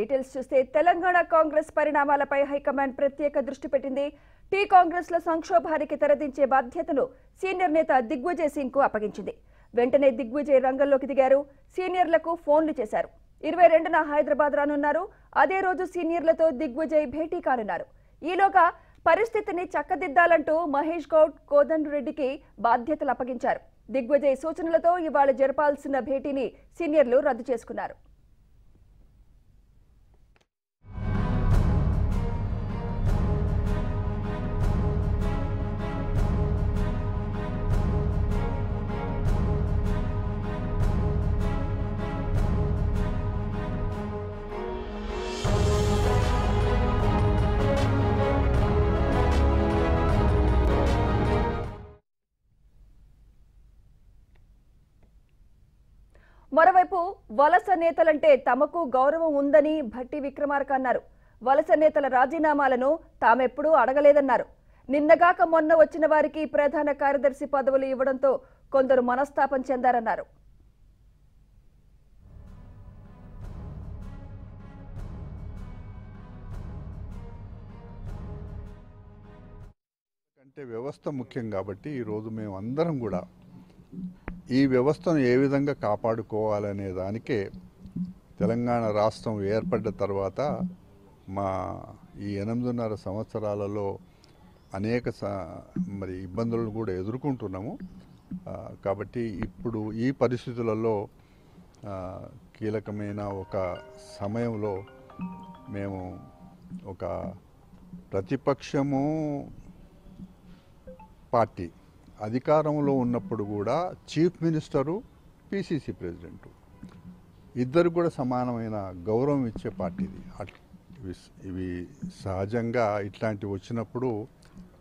details చూస్తే తెలంగాణ కాంగ్రెస్ పరిణామాలపై high command ప్రత్యేక దృష్టి పెట్టింది టీ కాంగ్రెస్ లో సంక్షోభానికి తెరదించే బాధ్యతను సీనియర్ నేత దిగ్విజయ్ సింగ్ కు అప్పగించింది వెంటనే దిగ్విజయ్ రంగంలోకి దిగారు సీనియర్లకు ఫోన్లు చేశారు ఇరవై రెండున హైదరాబాద్ రానున్నారు అదే రోజు సీనియర్లతో దిగ్విజయ్ భేటీ కానున్నారు ఈలోగా పరిస్థితిని చక్కదిద్దాలంటూ మహేష్ గౌడ్ కోదండ్ రెడ్డికి బాధ్యతలు అప్పగించారు దిగ్విజయ్ సూచనలతో ఇవాళ జరపాల్సిన భేటీని సీనియర్లు రద్దు చేసుకున్నారు మరోవైపు వలస నేతలంటే తమకు గౌరవం ఉందని భట్టి విక్రమార్క అన్నారు వలస నేతల రాజీనామాలను తామెప్పుడూ అడగలేదన్నారు నిన్నగాక మొన్న వచ్చిన వారికి ప్రధాన కార్యదర్శి పదవులు ఇవ్వడంతో కొందరు మనస్తాపం చెందారన్నారు అంటే వ్యవస్థ ముఖ్యం కాబట్టి ఈరోజు మేము అందరం కూడా ఈ వ్యవస్థను ఏ విధంగా కాపాడుకోవాలనే దానికే తెలంగాణ రాష్ట్రం ఏర్పడ్డ తర్వాత మా ఈ ఎనిమిదిన్నర సంవత్సరాలలో అనేక మరి ఇబ్బందులను కూడా ఎదుర్కొంటున్నాము కాబట్టి ఇప్పుడు ఈ పరిస్థితులలో కీలకమైన ఒక సమయంలో మేము ఒక ప్రతిపక్షము పార్టీ అధికారంలో ఉన్నప్పుడు కూడా చీఫ్ మినిస్టరు పిసిసి ప్రెసిడెంట్ ఇద్దరు కూడా సమానమైన గౌరవం ఇచ్చే పార్టీది ఇవి సహజంగా ఇట్లాంటివి వచ్చినప్పుడు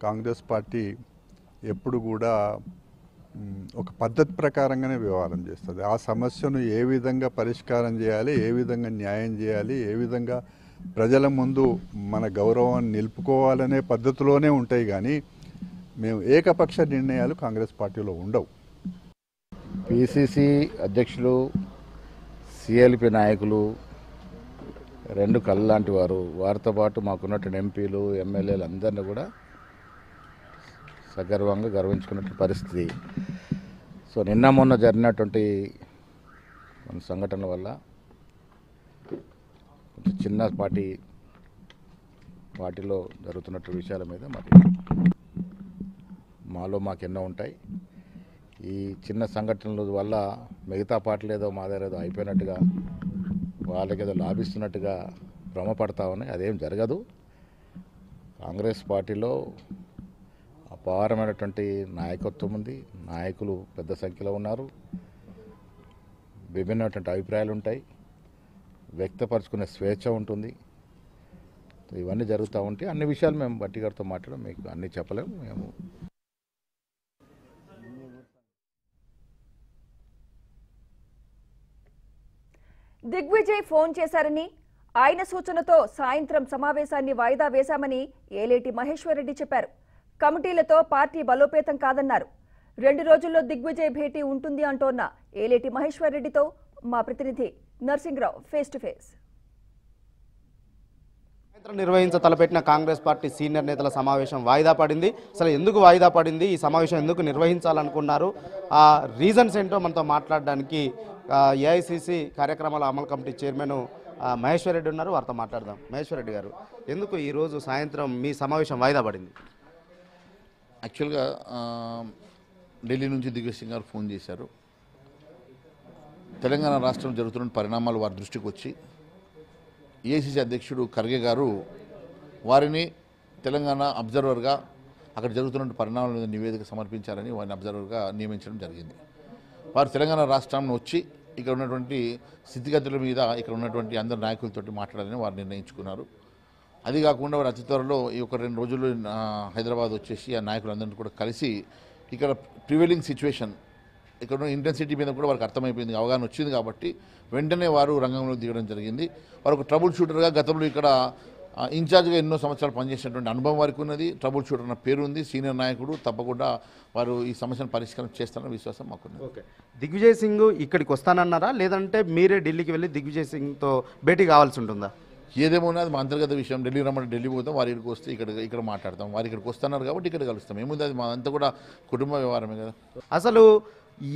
కాంగ్రెస్ పార్టీ ఎప్పుడు కూడా ఒక పద్ధతి ప్రకారంగానే వ్యవహారం చేస్తుంది ఆ సమస్యను ఏ విధంగా పరిష్కారం చేయాలి ఏ విధంగా న్యాయం చేయాలి ఏ విధంగా ప్రజల ముందు మన గౌరవాన్ని నిలుపుకోవాలనే పద్ధతిలోనే ఉంటాయి కానీ మేము ఏకపక్ష నిర్ణయాలు కాంగ్రెస్ పార్టీలో ఉండవు పిసిసి అధ్యక్షులు సిఎల్పి నాయకులు రెండు కళ్ళు లాంటి వారు వారితో పాటు మాకున్నటువంటి ఎంపీలు ఎమ్మెల్యేలు అందరినీ కూడా సగర్వంగా గర్వించుకున్నట్టు పరిస్థితి సో నిన్న మొన్న జరిగినటువంటి కొన్ని సంఘటనల వల్ల చిన్న పార్టీ వాటిలో జరుగుతున్నటువంటి విషయాల మీద మరి మాలో మాకెన్నో ఉంటాయి ఈ చిన్న సంఘటనల వల్ల మిగతా పాటలు ఏదో మా దగ్గర ఏదో అయిపోయినట్టుగా వాళ్ళకి ఏదో లాభిస్తున్నట్టుగా భ్రమపడతా ఉన్నాయి అదేం జరగదు కాంగ్రెస్ పార్టీలో అపారమైనటువంటి నాయకత్వం ఉంది నాయకులు పెద్ద సంఖ్యలో ఉన్నారు విభిన్నటువంటి అభిప్రాయాలు ఉంటాయి వ్యక్తపరచుకునే స్వేచ్ఛ ఉంటుంది ఇవన్నీ జరుగుతూ ఉంటే అన్ని విషయాలు మేము బట్టి గారితో మాట్లాడడం మీకు అన్నీ చెప్పలేము మేము దిగ్విజయ్ ఫోన్ చేశారని ఆయన సూచనతో సాయంత్రం సమావేశాన్ని వాయిదా వేశామని ఏలేటి మహేశ్వరరెడ్డి చెప్పారు కమిటీలతో పార్టీ బలోపేతం కాదన్నారు రెండు రోజుల్లో దిగ్విజయ్ భేటీ ఉంటుంది అంటోన్న ఏలేటి మహేశ్వరరెడ్డితో మా ప్రతినిధి నర్సింగ్రావు ఫేస్ టు ఫేస్ నిర్వహించ తలపెట్టిన కాంగ్రెస్ పార్టీ సీనియర్ నేతల సమావేశం వాయిదా పడింది అసలు ఎందుకు వాయిదా పడింది ఈ సమావేశం ఎందుకు నిర్వహించాలనుకున్నారు ఆ రీజన్స్ ఏంటో మనతో మాట్లాడడానికి ఏఐసిసి కార్యక్రమాల అమలు కమిటీ చైర్మన్ మహేశ్వర్ రెడ్డి ఉన్నారు వారితో మాట్లాడదాం మహేశ్వర్ రెడ్డి గారు ఎందుకు ఈరోజు సాయంత్రం మీ సమావేశం వాయిదా పడింది యాక్చువల్గా ఢిల్లీ నుంచి దిగేష్ సింగ్ గారు ఫోన్ చేశారు తెలంగాణ రాష్ట్రం జరుగుతున్న పరిణామాలు వారి దృష్టికి వచ్చి ఏసీసీ అధ్యక్షుడు ఖర్గే గారు వారిని తెలంగాణ అబ్జర్వర్గా అక్కడ జరుగుతున్న పరిణామాల మీద నివేదిక సమర్పించాలని వారిని అబ్జర్వర్గా నియమించడం జరిగింది వారు తెలంగాణ రాష్ట్రాన్ని వచ్చి ఇక్కడ ఉన్నటువంటి స్థితిగతుల మీద ఇక్కడ ఉన్నటువంటి అందరి నాయకులతోటి మాట్లాడాలని వారు నిర్ణయించుకున్నారు అది కాకుండా వారు అతి త్వరలో ఈ ఒక రెండు రోజులు హైదరాబాద్ వచ్చేసి ఆ నాయకులందరినీ కూడా కలిసి ఇక్కడ ప్రివెలింగ్ సిచ్యువేషన్ ఇక్కడ ఇంటెన్సిటీ మీద కూడా వారికి అర్థమైపోయింది అవగాహన వచ్చింది కాబట్టి వెంటనే వారు రంగంలో దిగడం జరిగింది వారు ఒక ట్రబుల్ షూటర్గా గతంలో ఇక్కడ ఇన్ఛార్జ్గా ఎన్నో సంవత్సరాలు పనిచేసినటువంటి అనుభవం వారికి ఉన్నది ట్రబుల్ షూటర్ అన్న పేరు ఉంది సీనియర్ నాయకుడు తప్పకుండా వారు ఈ సమస్యను పరిష్కారం చేస్తారని విశ్వాసం మాకు ఓకే దిగ్విజయ్ సింగ్ ఇక్కడికి వస్తానన్నారా లేదంటే మీరే ఢిల్లీకి వెళ్ళి దిగ్విజయ్ సింగ్తో భేటీ కావాల్సి ఉంటుందా ఏదేమో అది మా అంతర్గత విషయం ఢిల్లీ రమ్మంటే ఢిల్లీ పోతాం వారి ఇక్కడికి వస్తే ఇక్కడ ఇక్కడ మాట్లాడతాం వారి ఇక్కడికి వస్తున్నారు కాబట్టి ఇక్కడ కలుస్తాం ఏముంది అది మా అంతా కూడా కుటుంబ వ్యవహారమే కదా అసలు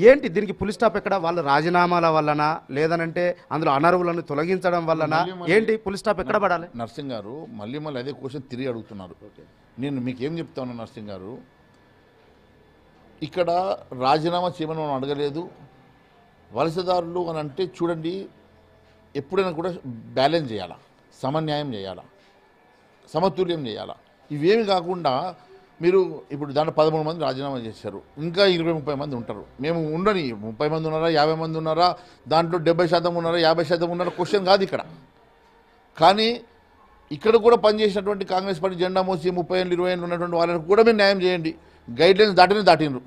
ఏంటి దీనికి పులి స్టాప్ ఎక్కడ వాళ్ళ రాజీనామాల వలన లేదనంటే అందులో అనర్వులను తొలగించడం వలన ఏంటి పులి స్టాప్ ఎక్కడ పడాలి నర్సింగ్ గారు మళ్ళీ మళ్ళీ అదే క్వశ్చన్ తిరిగి అడుగుతున్నారు నేను మీకు ఏం చెప్తాను నర్సింగ్ గారు ఇక్కడ రాజీనామా చేయమని మనం అడగలేదు వలసదారులు అని అంటే చూడండి ఎప్పుడైనా కూడా బ్యాలెన్స్ చేయాలా సమన్యాయం చేయాలా సమతుల్యం చేయాలా ఇవేమి కాకుండా మీరు ఇప్పుడు దాంట్లో పదమూడు మంది రాజీనామా చేశారు ఇంకా ఇరవై ముప్పై మంది ఉంటారు మేము ఉండని ముప్పై మంది ఉన్నారా యాభై మంది ఉన్నారా దాంట్లో డెబ్బై శాతం ఉన్నారా యాభై శాతం ఉన్నారా క్వశ్చన్ కాదు ఇక్కడ కానీ ఇక్కడ కూడా పనిచేసినటువంటి కాంగ్రెస్ పార్టీ జెండా మోసి ముప్పై ఏళ్ళు ఇరవై ఏళ్ళు ఉన్నటువంటి వాళ్ళకి కూడా మీరు న్యాయం చేయండి గైడ్లైన్స్ దాటినే దాటినరు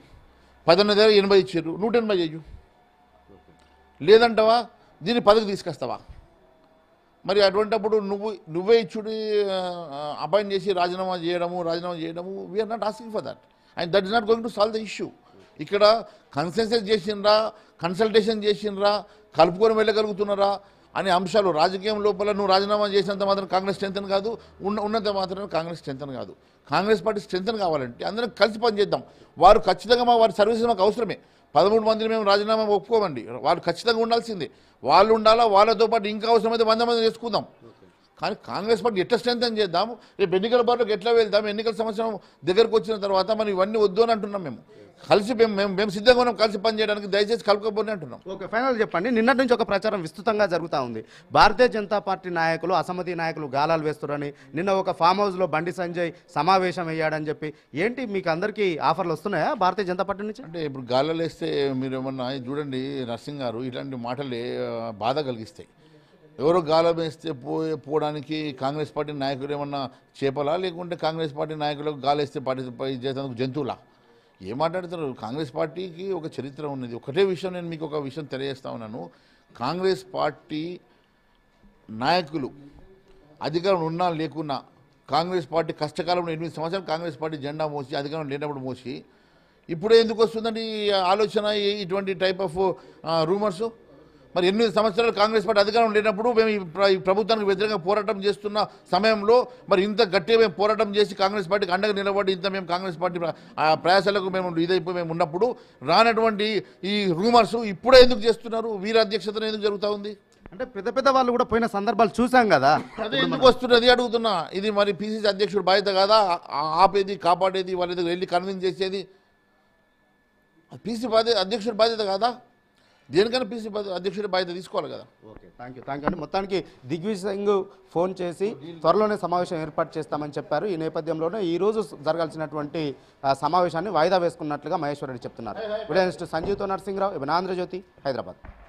పదొన్నది దగ్గర ఎనభై ఇచ్చారు నూట ఎనభై చేయు లేదంటవా దీన్ని పదకు తీసుకొస్తావా మరి అటువంటిప్పుడు నువ్వు నువ్వే ఇచ్చుడి అపాయింట్ చేసి రాజీనామా చేయడము రాజీనామా చేయడము we're not asking for that and that is not going to solve the issue ఇక్కడ కన్సెన్సెస్ చేసినరా కన్సల్టేషన్ చేసినరా కలుపుకొని వెళ్ళగలుగుతున్నారా అనే అంశాలు రాజకీయం లోపల నువ్వు రాజీనామా చేసినంత మాత్రం కాంగ్రెస్ స్ట్రెంతన్ కాదు ఉన్న ఉన్నంత మాత్రమే కాంగ్రెస్ స్ట్రెంతన్ కాదు కాంగ్రెస్ పార్టీ స్ట్రెంతన్ కావాలంటే అందరం కలిసి పనిచేద్దాం వారు ఖచ్చితంగా మా వారి సర్వీసెస్ మాకు అవసరమే పదమూడు మందిని మేము రాజీనామా ఒప్పుకోమండి వాళ్ళు ఖచ్చితంగా ఉండాల్సిందే వాళ్ళు ఉండాలా వాళ్ళతో పాటు ఇంకా అవసరమైతే వంద మంది చేసుకుందాం కానీ కాంగ్రెస్ పార్టీ ఎట్లా అని చేద్దాము రేపు ఎన్నికల పార్టీకి ఎట్లా వెళ్దాం ఎన్నికల సంవత్సరం దగ్గరకు వచ్చిన తర్వాత మనం ఇవన్నీ వద్దు అని అంటున్నాం మేము కలిసి మేము మేము సిద్ధంగా ఉన్నాం కలిసి పనిచేయడానికి దయచేసి కలుపుకోబోని అంటున్నాం ఓకే ఫైనల్ చెప్పండి నిన్నటి నుంచి ఒక ప్రచారం విస్తృతంగా జరుగుతూ ఉంది భారతీయ జనతా పార్టీ నాయకులు అసమతి నాయకులు గాలాలు వేస్తున్నారని నిన్న ఒక ఫామ్ హౌస్లో బండి సంజయ్ సమావేశం అయ్యాడని చెప్పి ఏంటి మీకు అందరికీ ఆఫర్లు వస్తున్నాయా భారతీయ జనతా పార్టీ నుంచి అంటే ఇప్పుడు గాలాలు వేస్తే మీరు ఏమన్నా చూడండి నర్సింగ్ గారు ఇలాంటి మాటలే బాధ కలిగిస్తాయి ఎవరో గాలం వేస్తే పోయే పోవడానికి కాంగ్రెస్ పార్టీ నాయకులు ఏమన్నా చేపలా లేకుంటే కాంగ్రెస్ పార్టీ నాయకులకు గాలి వేస్తే పార్టీ చేసేందుకు జంతువులా ఏం మాట్లాడుతున్నారు కాంగ్రెస్ పార్టీకి ఒక చరిత్ర ఉన్నది ఒకటే విషయం నేను మీకు ఒక విషయం తెలియజేస్తా ఉన్నాను కాంగ్రెస్ పార్టీ నాయకులు అధికారం ఉన్నా లేకున్నా కాంగ్రెస్ పార్టీ కష్టకాలంలో ఎనిమిది సంవత్సరాలు కాంగ్రెస్ పార్టీ జెండా మోసి అధికారం లేనప్పుడు మోసి ఇప్పుడే ఎందుకు వస్తుందండి ఆలోచన ఇటువంటి టైప్ ఆఫ్ రూమర్సు మరి ఎనిమిది సంవత్సరాలు కాంగ్రెస్ పార్టీ అధికారం లేనప్పుడు మేము ఈ ప్రభుత్వానికి వ్యతిరేకంగా పోరాటం చేస్తున్న సమయంలో మరి ఇంత గట్టిగా మేము పోరాటం చేసి కాంగ్రెస్ పార్టీకి అండగా నిలబడి ఇంత మేము కాంగ్రెస్ పార్టీ ప్రయాసాలకు మేము ఇదైపోయి మేము ఉన్నప్పుడు రానటువంటి ఈ రూమర్స్ ఇప్పుడే ఎందుకు చేస్తున్నారు వీర అధ్యక్షతన ఎందుకు జరుగుతూ ఉంది అంటే పెద్ద పెద్ద వాళ్ళు కూడా పోయిన సందర్భాలు చూసాం కదా అదే ఎందుకు వస్తున్నది అడుగుతున్నా ఇది మరి పిసిసి అధ్యక్షుడు బాధ్యత కదా ఆపేది కాపాడేది వాళ్ళ దగ్గర వెళ్ళి కన్విన్స్ చేసేది పిసిసి బాధ్యత అధ్యక్షుడు బాధ్యత కాదా దేనికన్నా పిసి అధ్యక్షుడి బాధ్యత తీసుకోవాలి కదా okay thank you thank you అండి మొత్తానికి దిగ్విజయ్ సింగ్ ఫోన్ చేసి త్వరలోనే సమావేశం ఏర్పాటు చేస్తామని చెప్పారు ఈ నేపథ్యంలోనే ఈరోజు జరగాల్సినటువంటి సమావేశాన్ని వాయిదా వేసుకున్నట్లుగా మహేశ్వరరెడ్డి చెప్తున్నారు విడయనిస్ట్ సంజీవ్తో నరసింహరావు ఇవి ఆంధ్రజ్యోతి హైదరాబాద్